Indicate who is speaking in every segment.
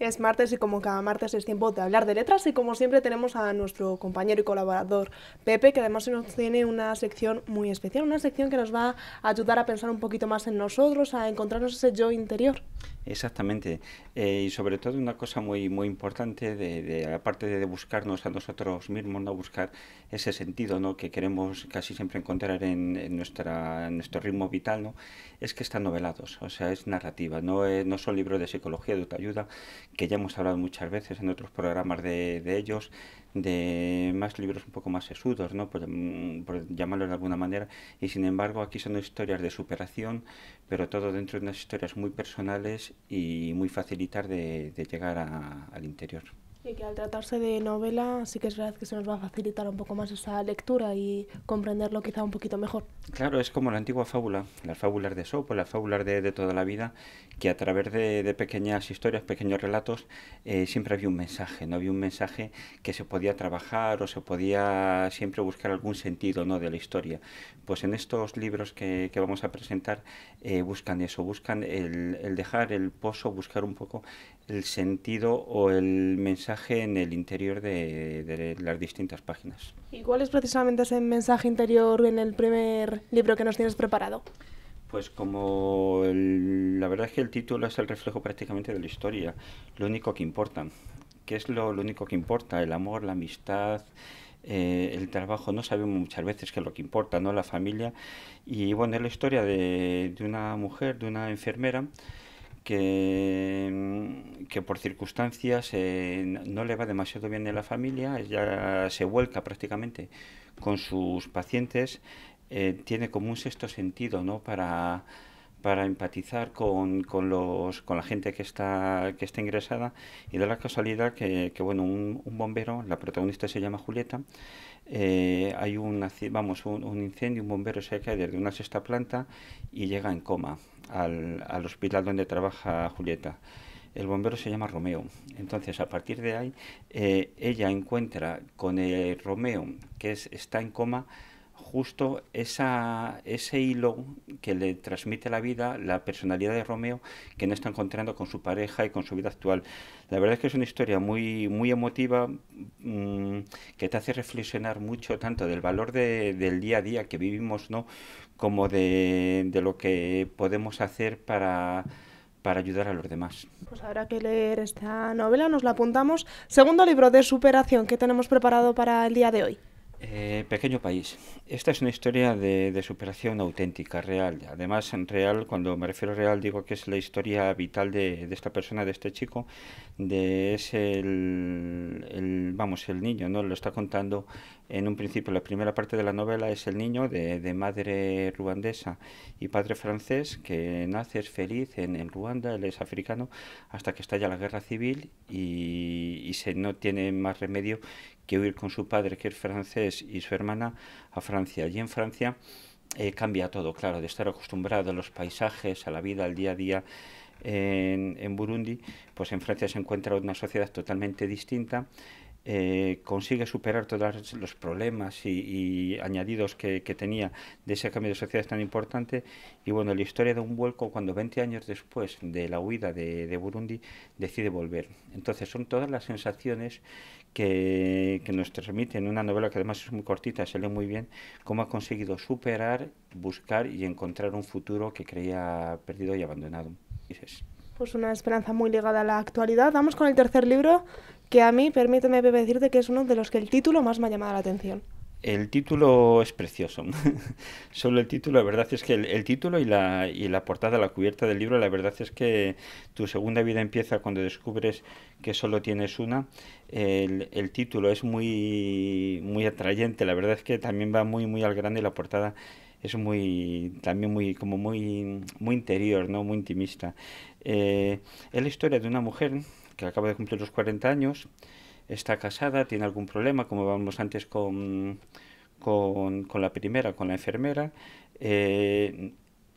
Speaker 1: Es martes y como cada martes es tiempo de hablar de letras y como siempre tenemos a nuestro compañero y colaborador Pepe que además nos tiene una sección muy especial, una sección que nos va a ayudar a pensar un poquito más en nosotros, a encontrarnos ese yo interior.
Speaker 2: Exactamente. Eh, y sobre todo una cosa muy, muy importante, de, de, aparte de buscarnos a nosotros mismos, no buscar ese sentido ¿no? que queremos casi siempre encontrar en, nuestra, nuestro ritmo vital, ¿no? es que están novelados, o sea, es narrativa. No, no son libros de psicología, de autoayuda, que ya hemos hablado muchas veces en otros programas de, de ellos, de más libros un poco más sesudos, ¿no? por llamarlo de alguna manera. Y sin embargo, aquí son historias de superación, pero todo dentro de unas historias muy personales y muy facilitar de, de llegar al interior.
Speaker 1: Y que al tratarse de novela, sí que es verdad que se nos va a facilitar un poco más esa lectura y comprenderlo quizá un poquito mejor.
Speaker 2: Claro, es como la antigua fábula, las fábulas de Sopo, las fábulas de, de toda la vida, que a través de, pequeñas historias, pequeños relatos, eh, siempre había un mensaje, ¿no? Había un mensaje que se podía trabajar o se podía siempre buscar algún sentido, ¿no? De la historia. Pues en estos libros que, vamos a presentar eh, buscan eso, buscan el, el dejar el pozo, buscar un poco el sentido o el mensaje en el interior de, las distintas páginas.
Speaker 1: ¿Y cuál es precisamente ese mensaje interior en el primer libro que nos tienes preparado?
Speaker 2: Pues como la verdad es que el título es el reflejo prácticamente de la historia, lo único que importa. ¿Qué es lo, único que importa? El amor, la amistad, eh, el trabajo, no sabemos muchas veces qué es lo que importa, ¿no? La familia. Y bueno, es la historia de una mujer, de una enfermera, que, mm, que por circunstancias eh, no le va demasiado bien en la familia, ella se vuelca prácticamente con sus pacientes, eh, tiene como un sexto sentido ¿no? para para empatizar con, los, con la gente que está, que está ingresada y da la casualidad que, que bueno, un, bombero, la protagonista se llama Julieta, eh, hay un, vamos, un, incendio, un bombero se cae desde una sexta planta y llega en coma al, hospital donde trabaja Julieta el bombero se llama Romeo. Entonces, a partir de ahí, eh, ella encuentra con el Romeo, que está en coma, justo esa, ese hilo que le transmite la vida, la personalidad de Romeo que no está encontrando con su pareja y con su vida actual. La verdad es que es una historia muy, muy emotiva mm, que te hace reflexionar mucho tanto del valor del día a día que vivimos, ¿no? como de, lo que podemos hacer para para ayudar a los demás.
Speaker 1: Pues habrá que leer esta novela, nos la apuntamos. Segundo libro de superación que tenemos preparado para el día
Speaker 2: de hoy. Eh, pequeño país. Esta es una historia de, superación auténtica, real. Además, en real, cuando me refiero a real, digo que es la historia vital de, esta persona, de este chico, de ese el, vamos, el niño, ¿no? Lo está contando en un principio la primera parte de la novela es el niño de, madre ruandesa y padre francés que nace feliz en, Ruanda, él es africano, hasta que estalla la guerra civil y, se, no tiene más remedio que huir con su padre que es francés y su hermana a Francia. Y en Francia eh, cambia todo, claro, de estar acostumbrado a los paisajes, a la vida, al día a día. En, en Burundi, pues en Francia se encuentra una sociedad totalmente distinta eh, consigue superar todos los problemas y, añadidos que, tenía de ese cambio de sociedad tan importante. Y bueno, la historia de un vuelco cuando 20 años después de la huida de, Burundi decide volver. Entonces son todas las sensaciones que, nos transmiten una novela que además es muy cortita, se lee muy bien, cómo ha conseguido superar, buscar y encontrar un futuro que creía perdido y abandonado
Speaker 1: pues una esperanza muy ligada a la actualidad. Vamos con el tercer libro, que a mí, permíteme decirte que es uno de los que el título más me ha llamado la atención.
Speaker 2: El título es precioso. Solo el título, la verdad es que el, título y la, y la, portada, la cubierta del libro, la verdad es que tu segunda vida empieza cuando descubres que solo tienes una. El, título es muy, muy atrayente, la verdad es que también va muy, muy al grande y la portada es muy, también muy, como muy, muy interior, ¿no? Muy intimista. Eh, es la historia de una mujer que acaba de cumplir los 40 años, está casada, tiene algún problema, como vamos antes con, con, la primera, con la enfermera, eh,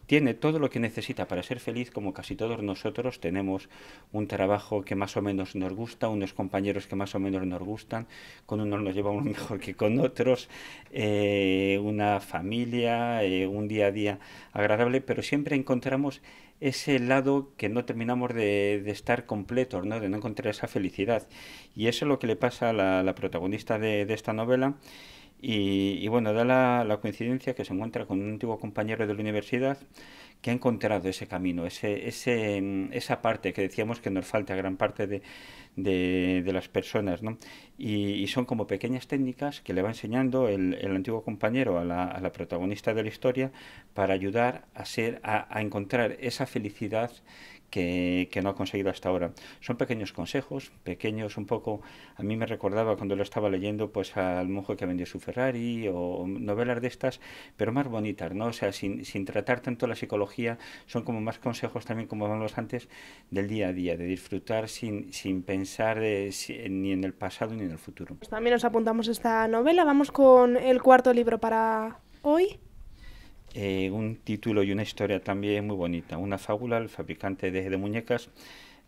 Speaker 2: tiene todo lo que necesita para ser feliz, como casi todos nosotros tenemos un trabajo que más o menos nos gusta, unos compañeros que más o menos nos gustan, con unos nos llevamos mejor que con otros, eh, una familia, eh, un día a día agradable, pero siempre encontramos ese lado que no terminamos de, estar completos, ¿no? de no encontrar esa felicidad. Y eso es lo que le pasa a la, protagonista de, de esta novela y, bueno, da la, coincidencia que se encuentra con un antiguo compañero de la universidad que ha encontrado ese camino, esa parte que decíamos que nos falta a gran parte de, las personas. ¿no? Y, son como pequeñas técnicas que le va enseñando el, antiguo compañero a la, protagonista de la historia para ayudar a, ser, a encontrar esa felicidad que, no ha conseguido hasta ahora. Son pequeños consejos, pequeños un poco, a mí me recordaba cuando lo estaba leyendo, pues al monje que vendió su Ferrari o novelas de estas, pero más bonitas, ¿no? O sea, sin, tratar tanto la psicología, son como más consejos también, como los antes, del día a día, de disfrutar sin, sin pensar eh, ni en el pasado ni en el futuro. Pues
Speaker 1: también nos apuntamos esta novela, vamos con el cuarto libro para hoy.
Speaker 2: Eh, un título y una historia también muy bonita. Una fábula, el fabricante de, muñecas.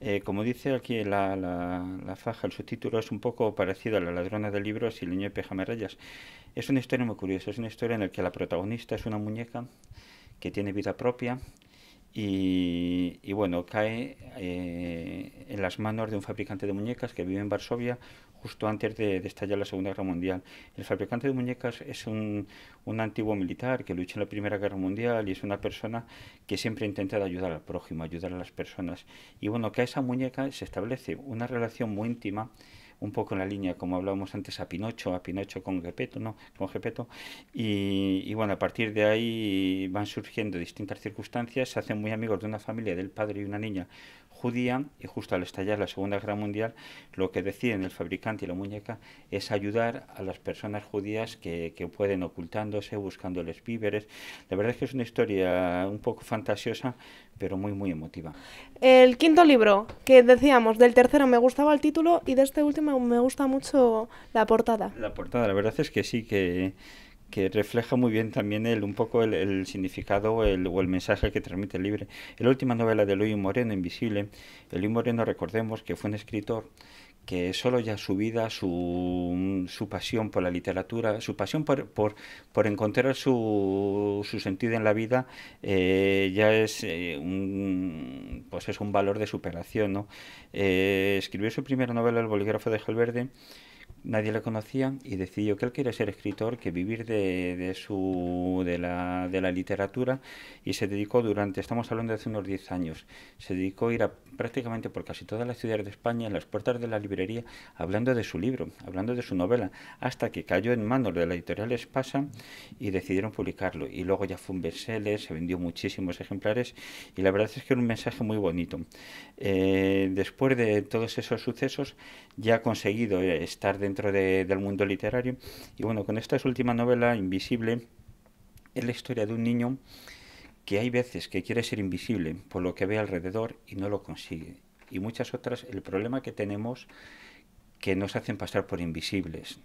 Speaker 2: Eh, como dice aquí la, la, faja, el subtítulo es un poco parecido a La ladrona de libros y el niño de Es una historia muy curiosa, es una historia en la que la protagonista es una muñeca que tiene vida propia, y, bueno, cae eh, en las manos de un fabricante de muñecas que vive en Varsovia justo antes de, estallar la Segunda Guerra Mundial. El fabricante de muñecas es un, antiguo militar que luchó en la Primera Guerra Mundial y es una persona que siempre intenta ayudar al prójimo, ayudar a las personas. Y bueno, que a esa muñeca se establece una relación muy íntima un poco en la línea, como hablábamos antes, a Pinocho, a Pinocho con Gepeto, ¿no? Con Gepeto. Y, y, bueno, a partir de ahí van surgiendo distintas circunstancias, se hacen muy amigos de una familia, del padre y una niña judía y justo al estallar la Segunda Guerra Mundial lo que deciden el fabricante y la muñeca es ayudar a las personas judías que, que pueden ocultándose, buscándoles víveres. La verdad es que es una historia un poco fantasiosa, pero muy, muy emotiva.
Speaker 1: El quinto libro que decíamos, del tercero me gustaba el título y de este último me gusta mucho la portada.
Speaker 2: La portada, la verdad es que sí que que refleja muy bien también el, un poco el, significado o el mensaje que transmite el libro. La última novela de Luis Moreno, Invisible, Luis Moreno, recordemos que fue un escritor que solo ya su vida, su, pasión por la literatura, su pasión por, por, encontrar su, sentido en la vida, eh, ya es, eh, un, pues es un valor de superación. Eh, escribió su primera novela, El bolígrafo de Helverde Nadie le conocía y decidió que él quería ser escritor, que vivir de, su, de la, literatura y se dedicó durante, estamos hablando de hace unos 10 años, se dedicó a ir prácticamente por casi todas las ciudades de España, en las puertas de la librería, hablando de su libro, hablando de su novela, hasta que cayó en manos de la editorial Espasa y decidieron publicarlo. Y luego ya fue un bestseller, se vendió muchísimos ejemplares y la verdad es que era un mensaje muy bonito. Eh, después de todos esos sucesos ya ha conseguido estar de dentro del mundo literario. Y bueno, con esta es última novela, Invisible, es la historia de un niño que hay veces que quiere ser invisible por lo que ve alrededor y no lo consigue. Y muchas otras, el problema que tenemos que nos hacen pasar por invisibles,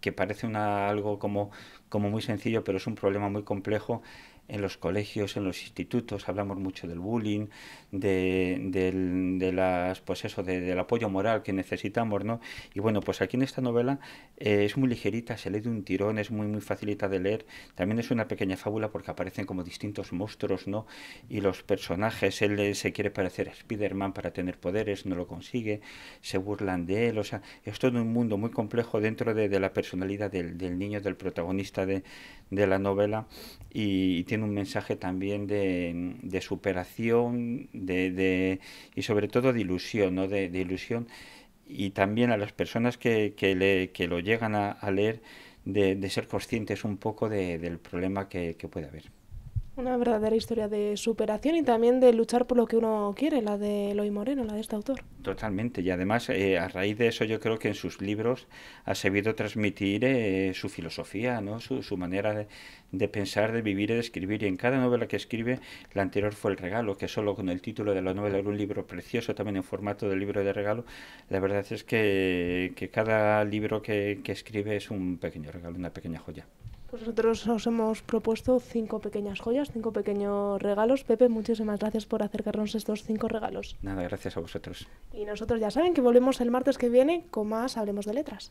Speaker 2: que parece una, algo como, como muy sencillo, pero es un problema muy complejo en los colegios, en los institutos, hablamos mucho del bullying, de, del, de las, pues eso, del apoyo moral que necesitamos, ¿no? Y bueno, pues aquí en esta novela eh, es muy ligerita, se lee de un tirón, es muy, muy facilita de leer, también es una pequeña fábula porque aparecen como distintos monstruos, ¿no? Y los personajes, él se quiere parecer a Spider-Man para tener poderes, no lo consigue, se burlan de él, o sea, es todo un mundo muy complejo dentro de, de la personalidad del, del niño, del protagonista, de, la novela y, tiene un mensaje también de, superación de, y sobre todo de ilusión, ¿no? de, ilusión y también a las personas que, que, lo llegan a, leer de, ser conscientes un poco del problema que puede haber.
Speaker 1: Una verdadera historia de superación y también de luchar por lo que uno quiere, la de Eloy Moreno, la de este autor.
Speaker 2: Totalmente, y además eh, a raíz de eso yo creo que en sus libros ha sabido transmitir eh, su filosofía, ¿no? su, manera de, pensar, de vivir y de escribir. Y en cada novela que escribe, la anterior fue El Regalo, que solo con el título de la novela era un libro precioso, también en formato de libro de regalo. La verdad es que, cada libro que, que escribe es un pequeño regalo, una pequeña joya.
Speaker 1: Pues nosotros os hemos propuesto cinco pequeñas joyas, cinco pequeños regalos. Pepe, muchísimas gracias por acercarnos estos cinco regalos.
Speaker 2: Nada, gracias a vosotros.
Speaker 1: Y nosotros ya saben que volvemos el martes que viene con más Hablemos de Letras.